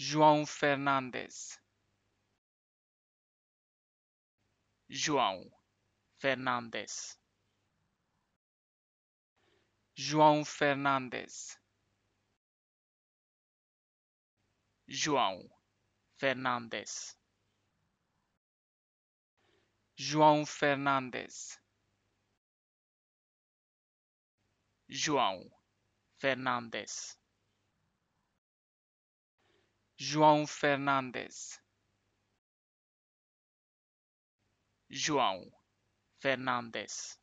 João Fernandes. João Fernandes. João Fernandes. João Fernandes. João Fernandes. João Fernandes. João Fernandes. João Fernandes.